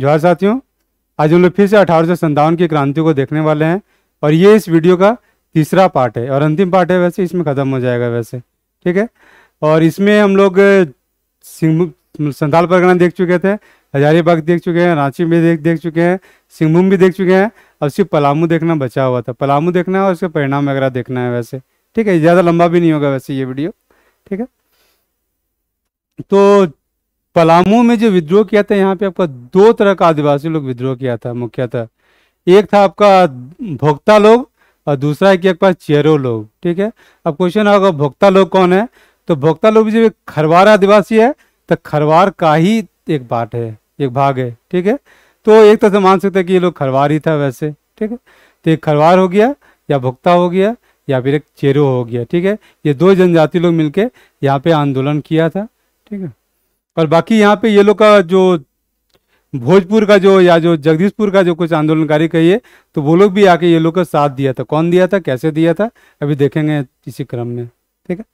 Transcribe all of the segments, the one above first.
जोहार साथियों आज हम लोग फिर से अठारह की क्रांति को देखने वाले हैं और ये इस वीडियो का तीसरा पार्ट है और अंतिम पार्ट है वैसे इसमें ख़त्म हो जाएगा वैसे ठीक है और इसमें हम लोग संथाल परगना देख चुके थे हजारीबाग देख चुके हैं रांची में देख देख चुके हैं सिंहभूम भी देख चुके हैं अब सिर्फ पलामू देखना बचा हुआ था पलामू देखना है और उसके परिणाम वगैरह देखना है वैसे ठीक है ज़्यादा लंबा भी नहीं होगा वैसे ये वीडियो ठीक है तो पलामू में जो विद्रोह किया था यहाँ पे आपका दो तरह का आदिवासी लोग विद्रोह किया था मुख्यतः एक था आपका भोक्ता लोग और दूसरा है कि आपका चेरो लोग ठीक है अब क्वेश्चन होगा भोक्ता लोग कौन है तो भोक्ता लोग जो खरवार आदिवासी है तो खरवार का ही एक बाट है एक भाग है ठीक है तो एक तरह से मान सकते हैं कि ये लोग खरवार ही था वैसे ठीक है तो एक खरवार हो गया या भोक्ता हो गया या फिर एक चेरो हो गया ठीक है ये दो जनजाति लोग मिलके यहाँ पे आंदोलन किया था ठीक है और बाकी यहाँ पे ये लोग का जो भोजपुर का जो या जो जगदीशपुर का जो कुछ आंदोलनकारी कहिए तो वो लोग भी आके ये लोग का साथ दिया था कौन दिया था कैसे दिया था अभी देखेंगे इसी क्रम में ठीक है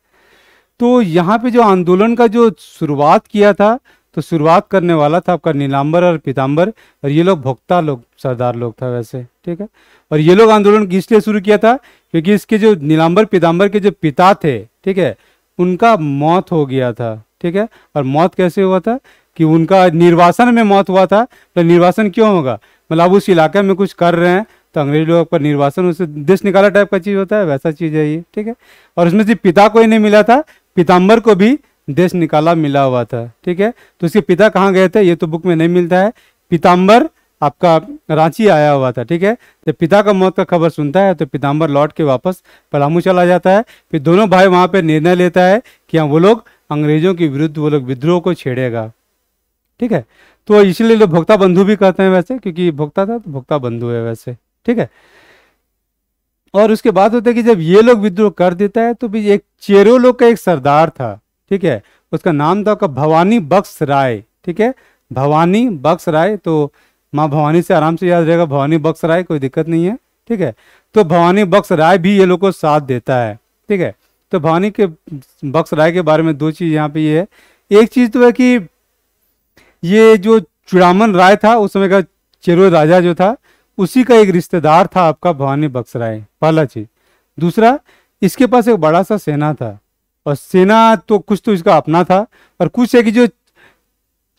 तो यहाँ पे जो आंदोलन का जो शुरुआत किया था तो शुरुआत करने वाला था आपका नीलाम्बर और पीताम्बर और ये लोग भोक्ता लोग सरदार लोग था वैसे ठीक है और ये लोग आंदोलन इसलिए शुरू किया था क्योंकि इसके जो नीलाम्बर पीताम्बर के जो पिता थे ठीक है उनका मौत हो गया था ठीक है और मौत कैसे हुआ था कि उनका निर्वासन में मौत हुआ था तो निर्वासन क्यों होगा मतलब उस इलाके में कुछ कर रहे हैं तो अंग्रेज लोग पर निर्वासन उससे देश निकाला टाइप का चीज़ होता है वैसा चीज़ है ये ठीक है और उसमें से पिता को ही नहीं मिला था पीताम्बर को भी देश निकाला मिला हुआ था ठीक है तो उसके पिता कहाँ गए थे ये तो बुक में नहीं मिलता है पीताम्बर आपका रांची आया हुआ था ठीक है जब तो पिता का मौत का खबर सुनता है तो पीताम्बर लौट के वापस पलामू चला जाता है फिर दोनों भाई वहाँ पर निर्णय लेता है कि हाँ वो लोग अंग्रेजों के विरुद्ध वो लोग विद्रोह को छेड़ेगा ठीक है तो इसलिए लोग भोक्ता बंधु भी कहते हैं वैसे क्योंकि भोक्ता था तो भोक्ता बंधु है वैसे ठीक है और उसके बाद होता है कि जब ये लोग विद्रोह कर देता है तो भी एक चेरो लोग का एक सरदार था ठीक है उसका नाम था का भवानी बक्स राय ठीक है भवानी बक्स राय तो माँ भवानी से आराम से याद रहेगा भवानी बक्स राय कोई दिक्कत नहीं है ठीक है तो भवानी बक्स राय भी ये लोग को साथ देता है ठीक है तो भवानी के बक्स राय के बारे में दो चीज़ यहाँ पे ये है एक चीज़ तो है कि ये जो चुड़ामन राय था उस समय का चेरो राजा जो था उसी का एक रिश्तेदार था आपका भवानी बक्स राय पहला चीज़ दूसरा इसके पास एक बड़ा सा सेना था और सेना तो कुछ तो इसका अपना था और कुछ है कि जो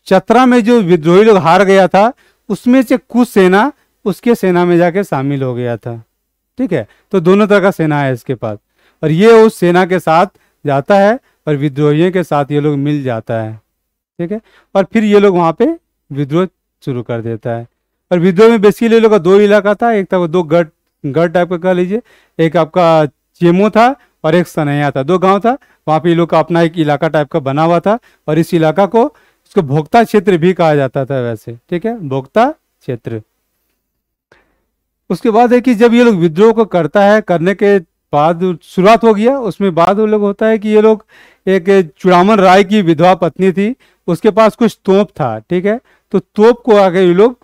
चतरा में जो विद्रोही लोग हार गया था उसमें से कुछ सेना उसके सेना में जाके शामिल हो गया था ठीक है तो दोनों तरह का सेना है इसके पास और ये उस सेना के साथ जाता है और विद्रोहियों के साथ ये लोग मिल जाता है ठीक है और फिर ये लोग वहाँ पे विद्रोह शुरू कर देता है और विद्रोह में बेसिकली ये लोग का दो इलाका था एक था वो दो गढ़ गढ़ टाइप का कह लीजिए एक आपका चेमो था और एक सनैया था दो गांव था वहाँ पे ये लोग का अपना एक इलाका टाइप का बना हुआ था और इस इलाका को इसको भोक्ता क्षेत्र भी कहा जाता था वैसे ठीक है भोक्ता क्षेत्र उसके बाद है कि जब ये लोग विद्रोह को करता है करने के बाद शुरुआत हो गया उसमें बाद वो लोग होता है कि ये लोग एक चुड़ामन राय की विधवा पत्नी थी उसके पास कुछ तोप था ठीक है तो तोप को आगे ये लोग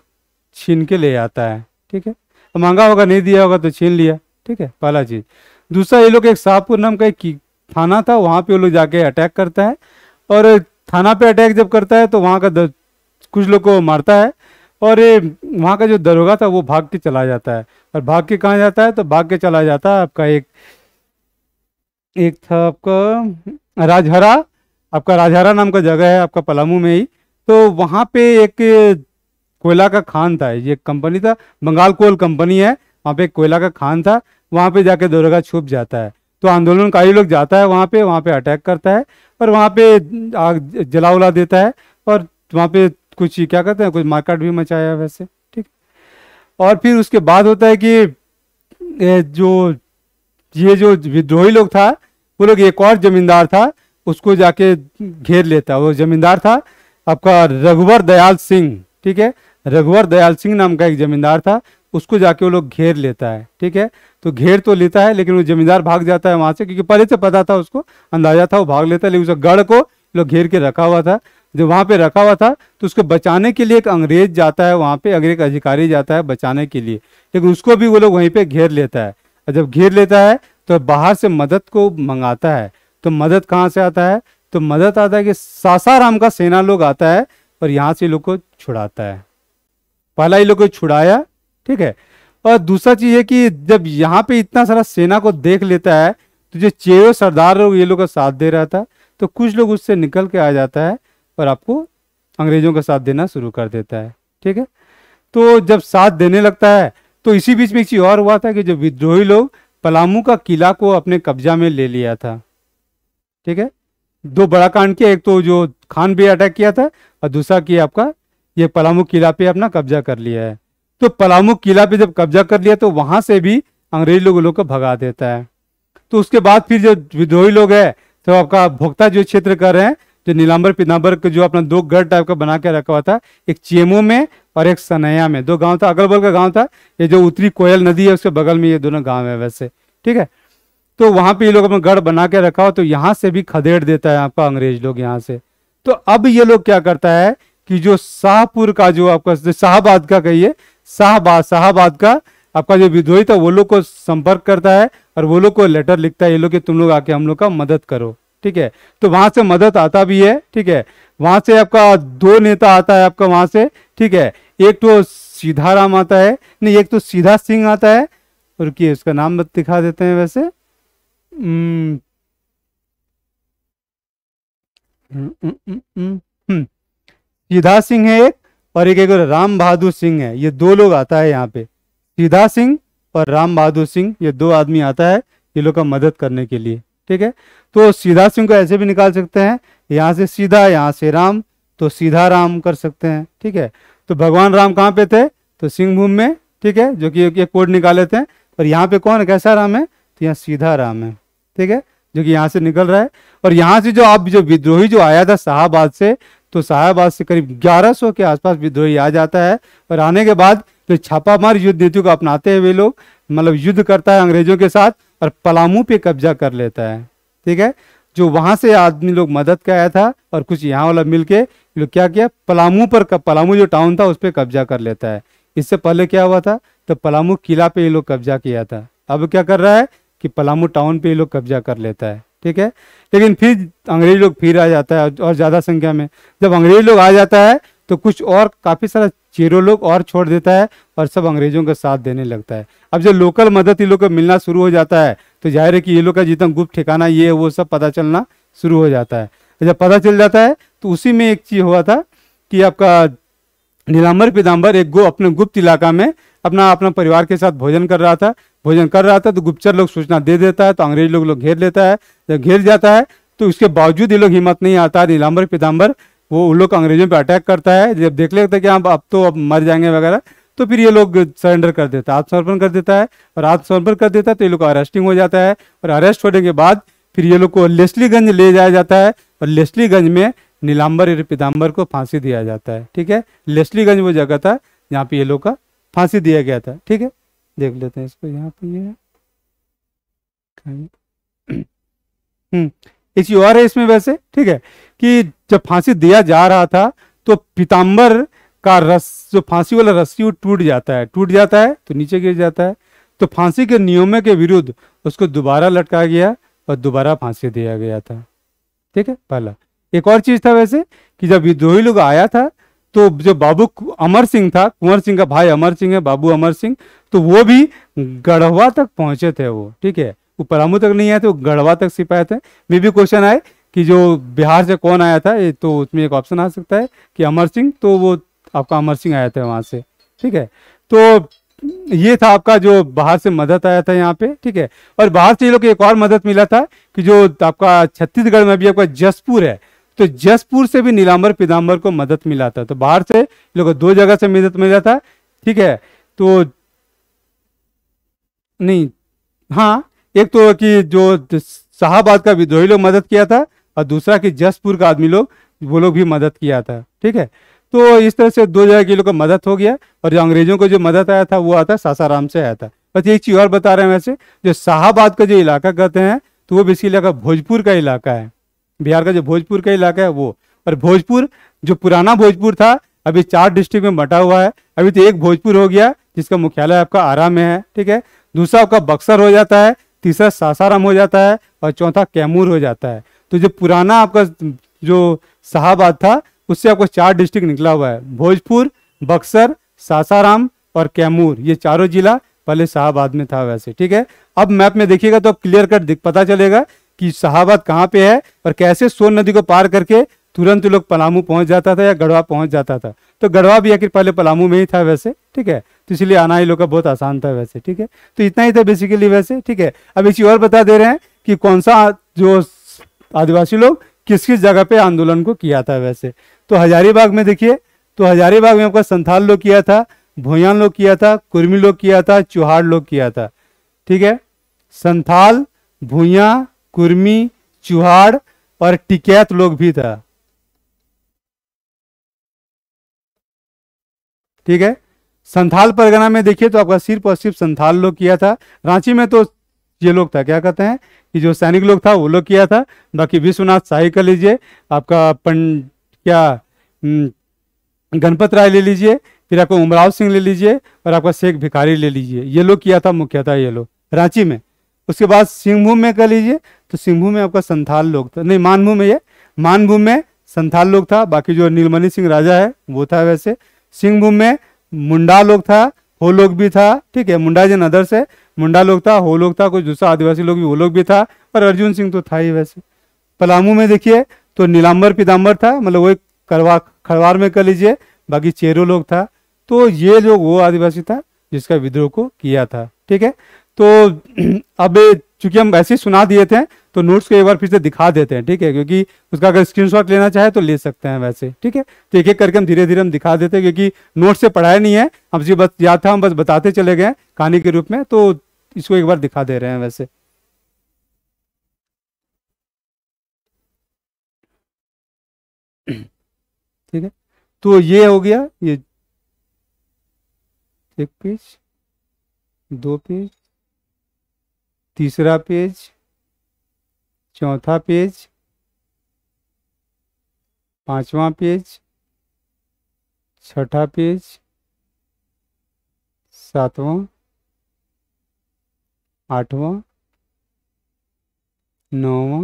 छीन के ले आता है ठीक है तो मांगा होगा नहीं दिया होगा तो छीन लिया ठीक है पहला चीज दूसरा ये लोग एक शाहपुर नाम का एक थाना था वहाँ पे वो लोग जाके अटैक करता है और थाना पे अटैक जब करता है तो वहाँ का कुछ लोग को मारता है और ये वहाँ का जो दरोगा था वो भाग के चला जाता है और भाग के कहाँ जाता है तो भाग के चला जाता है आपका एक एक था आपका राजहरा आपका राजहरा नाम का जगह है आपका पलामू में ही तो वहां पे एक कोयला का खान था ये कंपनी था बंगाल कोल कंपनी है वहां पे एक कोयला का खान था वहां पे जाके दरोगा छुप जाता है तो आंदोलनकारी लोग जाता है वहां पे वहाँ पे अटैक करता है और वहाँ पे आग जला उला देता है और वहाँ पे कुछ क्या कहते हैं कुछ मार्केट भी मचाया वैसे और फिर उसके बाद होता है कि जो ये जो विद्रोही लोग था वो लोग एक और जमींदार था उसको जाके घेर लेता वो जमींदार था आपका रघुवर दयाल सिंह ठीक है रघुवर दयाल सिंह नाम का एक जमींदार था उसको जाके वो लोग घेर लेता है ठीक है तो घेर तो लेता है लेकिन वो जमींदार भाग जाता है वहां से क्योंकि पहले से पता था उसको अंदाजा था वो भाग लेता है लेकिन उस गढ़ को लोग घेर के रखा हुआ था जो वहाँ पे रखा हुआ था तो उसको बचाने के लिए एक अंग्रेज जाता है वहाँ पे अगर एक अधिकारी जाता है बचाने के लिए लेकिन उसको भी वो लोग वहीं पे घेर लेता है और जब घेर लेता है तो बाहर से मदद को मंगाता है तो मदद कहाँ से आता है तो मदद आता है कि सासाराम का सेना लोग आता है और यहाँ से लोग को छुड़ाता है पहला ही लोग को छुड़ाया ठीक है और दूसरा चीज़ है कि जब यहाँ पर इतना सारा सेना को देख लेता है तो जो चेयो सरदार लोग ये लोग का साथ दे रहा था तो कुछ लोग उससे निकल के आ जाता है पर आपको अंग्रेजों का साथ देना शुरू कर देता है ठीक है तो जब साथ देने लगता है तो इसी बीच में एक चीज और हुआ था कि जो विद्रोही लोग पलामू का किला को अपने कब्जा में ले लिया था ठीक है दो बड़ा कांड किया एक तो जो खान भी अटैक किया था और दूसरा कि आपका ये पलामू किला पे अपना कब्जा कर लिया है तो पलामू किला पे जब कब्जा कर लिया तो वहां से भी अंग्रेज लोग लोग को भगा देता है तो उसके बाद फिर जो विद्रोही लोग है तो आपका भोक्ता जो क्षेत्र कर रहे हैं जो नीलाम्बर पीनाम्बर जो अपना दो गढ़ टाइप का बना के रखा हुआ था एक चेमो में और एक सनैया में दो गांव था अगल बगल का गांव था ये जो उत्तरी कोयल नदी है उसके बगल में ये दोनों गांव है वैसे ठीक है तो वहां पे ये लोग अपना गढ़ बना के रखा हो तो यहाँ से भी खदेड़ देता है आपका अंग्रेज लोग यहाँ से तो अब ये लोग क्या करता है कि जो शाहपुर का जो आपका शाहबाद का कहिए शाहबाद शाहबाद का आपका जो विद्रोही था वो लोग को संपर्क करता है और वो लोग को लेटर लिखता है ये लोग कि तुम लोग आके हम लोग का मदद करो ठीक है तो वहां से मदद आता भी है ठीक है वहां से आपका दो नेता आता है आपका वहां से ठीक है एक तो सीधा राम आता है नहीं एक तो सीधा सिंह आता है और की उसका नाम दिखा देते हैं वैसे हम्म। सीधा सिंह है एक और एक एक राम बहादुर सिंह है ये दो लोग आता है यहाँ पे सीधा सिंह और राम बहादुर सिंह ये दो आदमी आता है ये लोग का मदद करने के लिए ठीक है तो सीधा सिंह को ऐसे भी निकाल सकते हैं यहाँ से सीधा यहाँ से राम तो सीधा राम कर सकते हैं ठीक है तो भगवान राम कहाँ पे थे तो सिंहभूम में ठीक है जो कि एक कोड निकाले थे और यहाँ पे कौन है कैसा राम है तो यहाँ सीधा राम है ठीक है जो कि यहाँ से निकल रहा है और यहाँ से जो आप जो विद्रोही जो आया था शाहबाद से तो शाहबाद से करीब 1100 के आसपास विद्रोही आ जाता है और आने के बाद जो छापामार युद्ध नीति को अपनाते हुए लोग मतलब युद्ध करता है अंग्रेजों के साथ और पलामू पे कब्जा कर लेता है ठीक है जो वहां से आदमी लोग मदद का आया था और कुछ यहाँ वाला मिलके लोग क्या किया पलामू पर पलामू जो टाउन था उस पर कब्जा कर लेता है इससे पहले क्या हुआ था तो पलामू किला पे ये लोग कब्जा किया था अब क्या कर रहा है कि पलामू टाउन पे ये लोग कब्जा कर लेता है ठीक है लेकिन फिर अंग्रेज लोग फिर आ जाता है और ज़्यादा संख्या में जब अंग्रेज लोग आ जाता है तो कुछ और काफ़ी सारा चेरो लोग और छोड़ देता है और सब अंग्रेजों का साथ देने लगता है अब जब लोकल मदद ये लोग को मिलना शुरू हो जाता है तो जाहिर है कि ये लोग का जितना गुप्त ठिकाना ये है वो सब पता चलना शुरू हो जाता है जब पता चल जाता है तो उसी में एक चीज़ हुआ था कि आपका नीलाम्बर पीताम्बर एक गो अपने गुप्त इलाका में अपना अपना परिवार के साथ भोजन कर रहा था भोजन कर रहा था तो गुप्तचर लोग सूचना दे देता है तो अंग्रेज लोग लोग घेर लेता है जब घेर जाता है तो उसके बावजूद ये लोग हिम्मत नहीं आता नीलाम्बर पीताम्बर वो उन लोग अंग्रेजों पे अटैक करता है जब देख लेते कि आप अब तो अब मर जाएंगे वगैरह तो फिर ये लोग सरेंडर कर देता है आत्मसमर्पण कर देता है और आत्मसमर्पण कर देता है तो ये लोग अरेस्टिंग हो जाता है और अरेस्ट होने के बाद फिर ये लोग को लेस्लीगंज ले जाया जाता है और लेस्लीगंज में नीलाम्बर और पिताम्बर को फांसी दिया जाता है ठीक है लेस्लीगंज वो जगह था जहाँ पे ये लोग का फांसी दिया गया था ठीक है देख लेते हैं इसको यहाँ पे हम्म, इसी और है इसमें वैसे ठीक है कि जब फांसी दिया जा रहा था तो पीताम्बर का रस जो फांसी वाला रस्सी वो टूट जाता है टूट जाता है तो नीचे गिर जाता है तो फांसी के नियमों के विरुद्ध उसको दोबारा लटका गया और दोबारा फांसी दिया गया था ठीक है पहला एक और चीज था वैसे कि जब विद्रोही लोग आया था तो जो बाबू अमर सिंह था कुंवर सिंह का भाई अमर सिंह है बाबू अमर सिंह तो वो भी गढ़वा तक पहुंचे थे वो ठीक है वो पलामू तक नहीं आए थे वो गढ़वा तक सिपाही थे मे भी क्वेश्चन आए कि जो बिहार से कौन आया था तो उसमें एक ऑप्शन आ सकता है कि अमर सिंह तो वो आपका अमर सिंह आया था वहाँ से ठीक है तो ये था आपका जो बाहर से मदद आया था यहाँ पे ठीक है और बाहर से ये लोग एक और मदद मिला था कि जो आपका छत्तीसगढ़ में भी आपका जसपुर है तो जसपुर से भी नीलाम्बर पीताम्बर को मदद मिला था तो बाहर से लोग दो जगह से मदद मिला था ठीक है तो नहीं हाँ एक तो कि जो शाहबाद का विद्रोही लोग मदद किया था और दूसरा कि जसपुर का आदमी लोग वो लोग भी मदद किया था ठीक है तो इस तरह से दो जगह के लोग का मदद हो गया और जो अंग्रेजों को जो मदद आया था वो आता सासाराम से आया था बस एक चीज़ और बता रहे हैं वैसे जो शाहबाद का जो इलाका कहते हैं तो वो बेसिकली इलाका भोजपुर का इलाका है बिहार का जो भोजपुर का इलाका है वो और भोजपुर जो पुराना भोजपुर था अभी चार डिस्ट्रिक्ट में बटा हुआ है अभी तो एक भोजपुर हो गया जिसका मुख्यालय आपका आरा में है ठीक है दूसरा आपका बक्सर हो जाता है तीसरा सासाराम हो जाता है और चौथा कैमूर हो जाता है तो जो पुराना आपका जो शाहबाद था उससे आपको चार डिस्ट्रिक्ट निकला हुआ है भोजपुर बक्सर सासाराम और कैमूर ये चारों जिला पहले शाहबाद में था वैसे ठीक है अब मैप में देखिएगा तो क्लियर कट पता चलेगा कि शाहबाद कहाँ पे है और कैसे सोन नदी को पार करके तुरंत लोग पलामू पहुंच जाता था या गढ़वा पहुंच जाता था तो गढ़वा भी आखिर पहले पलामू में ही था वैसे ठीक है तो इसलिए आना ही लोग का बहुत आसान था वैसे ठीक है तो इतना ही था बेसिकली वैसे ठीक है अब इसी और बता दे रहे हैं कि कौन सा जो आदिवासी लोग किस किस जगह पे आंदोलन को किया था वैसे तो हजारीबाग में देखिए तो हजारीबाग में आपका संथाल लोग किया था भुयान लोग किया था कुर्मी लोग किया था चुहाड़ लोग किया था ठीक है संथाल भूया कुर्मी चुहाड़ और टिकैत लोग भी था ठीक है संथाल परगना में देखिए तो आपका सिर्फ और सिर्फ संथाल लोग किया था रांची में तो ये लोग था क्या कहते हैं कि जो सैनिक लोग था वो लोग किया था बाकी विश्वनाथ शाही कर लीजिए आपका पं क्या गणपत राय ले लीजिए फिर आपको उमराव सिंह ले लीजिए और आपका शेख भिखारी ले लीजिए ये लोग किया था मुख्यतः ये लोग रांची में उसके बाद सिंहभूम में कर लीजिए तो सिंहभूम में आपका संथाल लोग था नहीं मानभूम में ये मानभूम में संथाल लोग था बाकी जो नीलमणि सिंह राजा है वो था वैसे सिंहभूम में मुंडा लोग था हो लोग भी था ठीक है मुंडा जन अदर्स है मुंडा लोग था हो लोग था कुछ दूसरा आदिवासी लोग भी वो लोग भी था और अर्जुन सिंह तो था ही वैसे पलामू में देखिए तो नीलाम्बर पीताम्बर था मतलब वही करवा खरवार में कर लीजिए बाकी चेरो लोग था तो ये लोग वो आदिवासी था जिसका विद्रोह को किया था ठीक है तो अब चूंकि हम ऐसे सुना दिए थे तो नोट्स को एक बार फिर से दिखा देते हैं ठीक है क्योंकि उसका अगर स्क्रीनशॉट लेना चाहे तो ले सकते हैं वैसे ठीक है तो एक एक करके हम धीरे धीरे हम दिखा देते हैं क्योंकि नोट्स से पढ़ाया नहीं है हम जी बस याद था हम बस बताते चले गए कहानी के रूप में तो इसको एक बार दिखा दे रहे हैं वैसे ठीक है तो ये हो गया ये एक पेज दो पेज तीसरा पेज चौथा पेज पांचवा पेज छठा पेज सातवां आठवां नौवा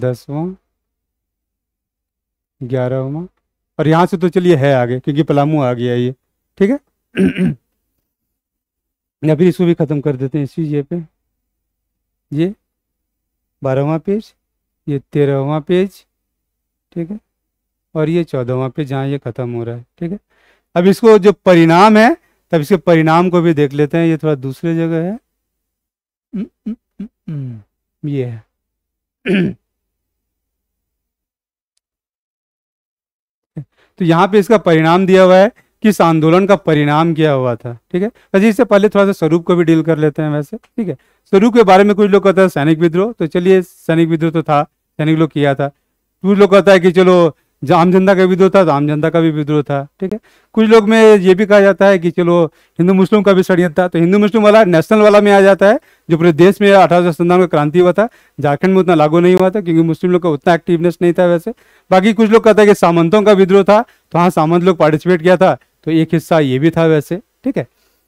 दसवां ग्यारहवा और यहाँ से तो चलिए है आगे क्योंकि पलामू आ गया ये ठीक है या फिर इसको भी ख़त्म कर देते हैं इसी ये पे ये बारहवा पेज ये तेरहवा पेज ठीक है और ये चौदहवा पेज जहाँ ये ख़त्म हो रहा है ठीक है अब इसको जो परिणाम है तब इसके परिणाम को भी देख लेते हैं ये थोड़ा दूसरे जगह है हम्म, हम्म, हम्म, ये है तो यहाँ पे इसका परिणाम दिया हुआ है कि इस आंदोलन का परिणाम क्या हुआ था ठीक है वैसे तो इससे पहले थोड़ा सा स्वरूप को भी डील कर लेते हैं वैसे ठीक है स्वरूप के बारे में कुछ लोग कहते हैं सैनिक विद्रोह तो चलिए सैनिक विद्रोह तो था सैनिक लोग किया था कुछ लोग कहता है कि चलो आम जनता का विद्रोह था तो आम जनता का भी विद्रोह था ठीक है कुछ लोग में ये भी कहा जाता है कि चलो हिंदू मुस्लिम का भी षडयंत्र था तो हिंदू मुस्लिम वाला नेशनल वाला में आ जाता है जो पूरे देश में अठारह सौ का क्रांति हुआ था झारखंड में उतना लागू नहीं हुआ था क्योंकि मुस्लिम लोग का उतना एक्टिवनेस नहीं था वैसे बाकी कुछ लोग कहते हैं कि सामंतों का विद्रोह था तो हाँ सामंत लोग पार्टिसिपेट किया था तो एक हिस्सा ये भी था वैसे ठीक है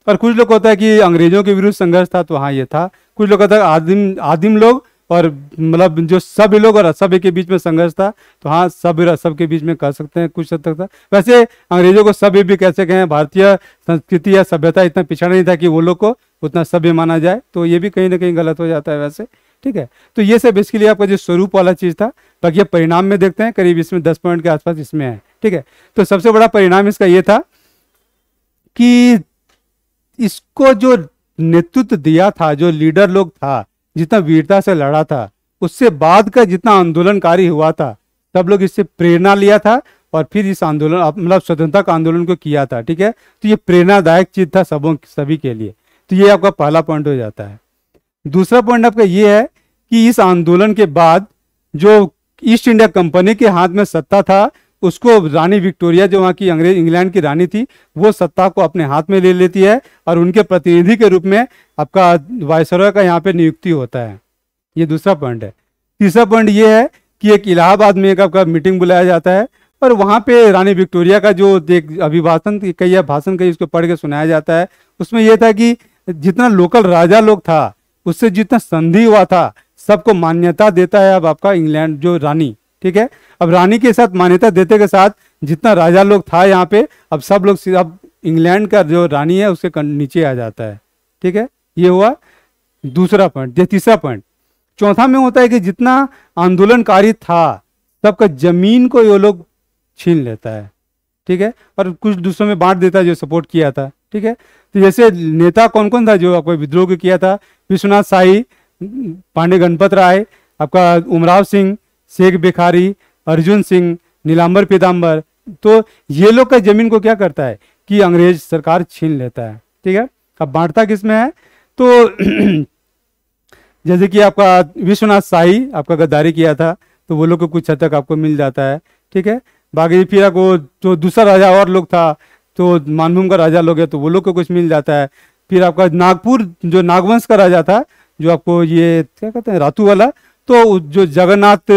और कुछ लोग कहता है कि अंग्रेजों के विरुद्ध संघर्ष था तो हाँ ये था कुछ लोग कहता है आदिम आदिम लोग और मतलब जो सब लोग और असभ के बीच में संघर्ष था तो हाँ सब और असभ के बीच में कह सकते हैं कुछ हद तक था वैसे अंग्रेजों को सभ्य भी कैसे कहें भारतीय संस्कृति या सभ्यता इतना पिछड़ा नहीं था कि वो लोग को उतना सभ्य माना जाए तो ये भी कहीं ना कहीं गलत हो जाता है वैसे ठीक है तो ये सब इसके लिए आपका जो स्वरूप वाला चीज था बाकी परिणाम में देखते हैं करीब इसमें दस पॉइंट के आसपास इसमें है ठीक है तो सबसे बड़ा परिणाम इसका ये था कि इसको जो नेतृत्व दिया था जो लीडर लोग था जितना वीरता से लड़ा था उससे बाद का जितना आंदोलनकारी हुआ था सब लोग इससे प्रेरणा लिया था और फिर इस आंदोलन मतलब स्वतंत्रता का आंदोलन को किया था ठीक है तो ये प्रेरणादायक चीज था सबों सभी के लिए तो ये आपका पहला पॉइंट हो जाता है दूसरा पॉइंट आपका ये है कि इस आंदोलन के बाद जो ईस्ट इंडिया कंपनी के हाथ में सत्ता था उसको रानी विक्टोरिया जो वहाँ की अंग्रेज इंग्लैंड की रानी थी वो सत्ता को अपने हाथ में ले लेती है और उनके प्रतिनिधि के रूप में आपका वायसरॉय का यहाँ पे नियुक्ति होता है ये दूसरा पॉइंट है तीसरा पॉइंट ये है कि एक इलाहाबाद में एक आपका मीटिंग बुलाया जाता है और वहाँ पे रानी विक्टोरिया का जो एक अभिभाषण कही या भाषण कही उसको पढ़ के सुनाया जाता है उसमें यह था कि जितना लोकल राजा लोग था उससे जितना संधि हुआ था सबको मान्यता देता है अब आपका इंग्लैंड जो रानी ठीक है अब रानी के साथ मान्यता देते के साथ जितना राजा लोग था यहाँ पे अब सब लोग अब इंग्लैंड का जो रानी है उसके नीचे आ जाता है ठीक है ये हुआ दूसरा पॉइंट तीसरा पॉइंट चौथा में होता है कि जितना आंदोलनकारी था सबका जमीन को ये लोग छीन लेता है ठीक है और कुछ दूसरों में बांट देता है जो सपोर्ट किया था ठीक है तो जैसे नेता कौन कौन था जो आपको विद्रोह किया था विश्वनाथ साई पांडे गणपत राय आपका उमराव सिंह शेख बेखारी अर्जुन सिंह नीलाम्बर पीताम्बर तो ये लोग का जमीन को क्या करता है कि अंग्रेज सरकार छीन लेता है ठीक है अब बांटता किस में है तो जैसे कि आपका विश्वनाथ शाही आपका गद्दारी किया था तो वो लोग को कुछ हद तक आपको मिल जाता है ठीक है बाकी फिर आपको जो दूसरा राजा और लोग था तो मानभूम का राजा लोग है तो वो लोग को कुछ मिल जाता है फिर आपका नागपुर जो नागवंश का राजा था जो आपको ये क्या कहते हैं रातू वाला तो जो जगन्नाथ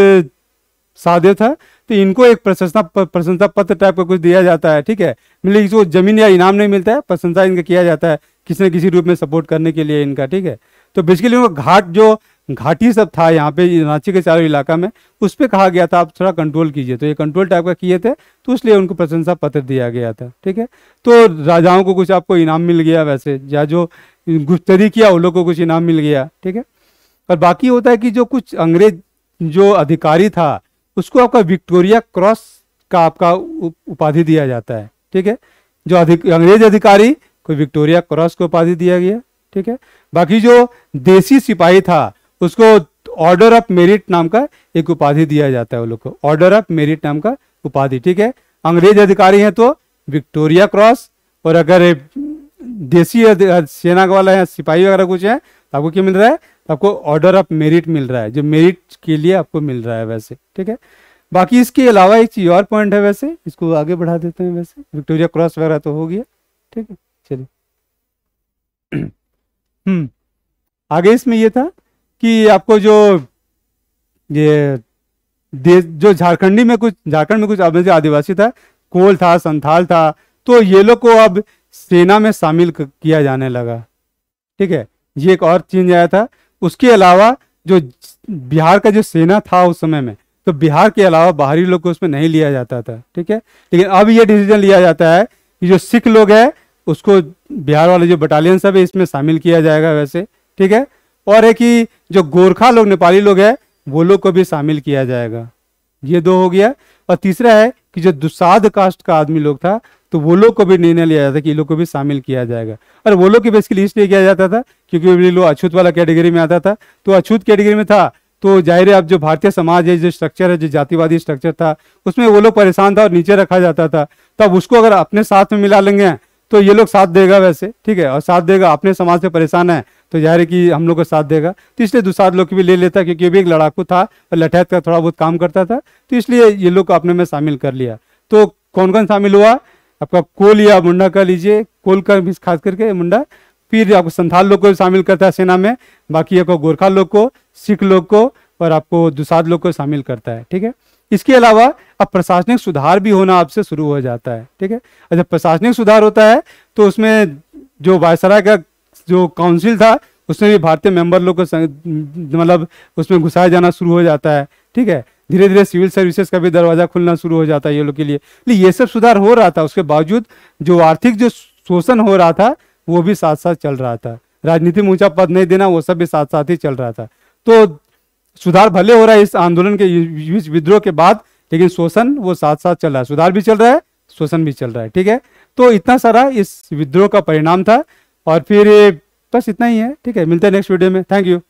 साधे था तो इनको एक प्रशंसा प्रशंसा पत्र टाइप का कुछ दिया जाता है ठीक है मतलब इसको जमीन या इनाम नहीं मिलता है प्रशंसा इनका किया जाता है किसी न किसी रूप में सपोर्ट करने के लिए इनका ठीक है तो बेसिकली उनका घाट जो घाटी सब था यहाँ पे रांची के चारों इलाका में उस पर कहा गया था आप थोड़ा कंट्रोल कीजिए तो ये कंट्रोल टाइप का किए थे तो इसलिए उनको प्रशंसा पत्र दिया गया था ठीक है तो राजाओं को कुछ आपको इनाम मिल गया वैसे या जो गुफ्तरी किया उन लोग को कुछ इनाम मिल गया ठीक है पर बाकी होता है कि जो कुछ अंग्रेज जो अधिकारी था उसको आपका विक्टोरिया क्रॉस का आपका उपाधि दिया जाता है ठीक है जो अधिक अंग्रेज अधिकारी को विक्टोरिया क्रॉस को उपाधि दिया गया ठीक है बाकी जो देसी सिपाही था उसको ऑर्डर ऑफ मेरिट नाम का एक उपाधि दिया जाता है वो लोग को ऑर्डर ऑफ मेरिट नाम का उपाधि ठीक है अंग्रेज अधिकारी हैं तो विक्टोरिया क्रॉस और अगर देसी सेना वाला है सिपाही वगैरह कुछ है तो आपको क्या मिल रहा है आपको ऑर्डर ऑफ मेरिट मिल रहा है जो मेरिट के लिए आपको मिल रहा है वैसे ठीक है बाकी इसके अलावा एक चीज और पॉइंट है वैसे इसको आगे बढ़ा देते हैं वैसे विक्टोरिया क्रॉस वगैरह तो हो गया ठीक है चलिए हम्म आगे इसमें यह था कि आपको जो ये देश जो झारखंडी में कुछ झारखंड में कुछ आदिवासी था कोल था संथाल था तो ये लोग को अब सेना में शामिल किया जाने लगा ठीक है ये एक और चेंज आया था उसके अलावा जो बिहार का जो सेना था उस समय में तो बिहार के अलावा बाहरी लोग को उसमें नहीं लिया जाता था ठीक है लेकिन अब ये डिसीजन लिया जाता है कि जो सिख लोग हैं उसको बिहार वाले जो बटालियन सब है इसमें शामिल किया जाएगा वैसे ठीक है और है कि जो गोरखा लोग नेपाली लोग हैं वो लोग को भी शामिल किया जाएगा ये दो हो गया और तीसरा है कि जो दुसाध कास्ट का आदमी लोग था तो वो लोग को भी निर्णय लिया जाता है कि ये लोग को भी शामिल किया जाएगा और वो लोग की बेसिकली इसलिए किया जाता था क्योंकि ये लोग अछूत वाला कैटेगरी में आता था तो अछूत कैटेगरी में था तो जाहिर है अब जो भारतीय समाज है जो स्ट्रक्चर है जो जातिवादी स्ट्रक्चर था उसमें वो लोग परेशान था और नीचे रखा जाता था तब उसको अगर अपने साथ में मिला लेंगे तो ये लोग साथ देगा वैसे ठीक है और साथ देगा अपने समाज से परेशान है तो जाहिर है कि हम लोग को साथ देगा तो इसलिए दूसरा लोग भी ले लेता क्योंकि ये भी एक लड़ाकू था और लठैत का थोड़ा बहुत काम करता था तो इसलिए ये लोग को अपने में शामिल कर लिया तो कौन कौन शामिल हुआ आपका कोल या मुंडा का लीजिए कोल का भी खास करके मुंडा फिर आपको संथाल लोग को शामिल करता है सेना में बाकी आपको गोरखा लोग को सिख लोग को और आपको दुसाद लोग को शामिल करता है ठीक है इसके अलावा अब प्रशासनिक सुधार भी होना आपसे शुरू हो जाता है ठीक है और जब प्रशासनिक सुधार होता है तो उसमें जो वायसराय का जो काउंसिल था उसमें भी भारतीय मेंबर लोग को मतलब उसमें घुसाया जाना शुरू हो जाता है ठीक है धीरे धीरे सिविल सर्विसेज का भी दरवाजा खुलना शुरू हो जाता है ये लोग के लिए ये सब सुधार हो रहा था उसके बावजूद जो आर्थिक जो शोषण हो रहा था वो भी साथ साथ चल रहा था राजनीति में ऊंचा पद नहीं देना वो सब भी साथ साथ ही चल रहा था तो सुधार भले हो रहा है इस आंदोलन के इस विद्रोह के बाद लेकिन शोषण वो साथ साथ चल रहा है सुधार भी चल रहा है शोषण भी चल रहा है ठीक है तो इतना सारा इस विद्रोह का परिणाम था और फिर बस इतना ही है ठीक है मिलते हैं नेक्स्ट वीडियो में थैंक यू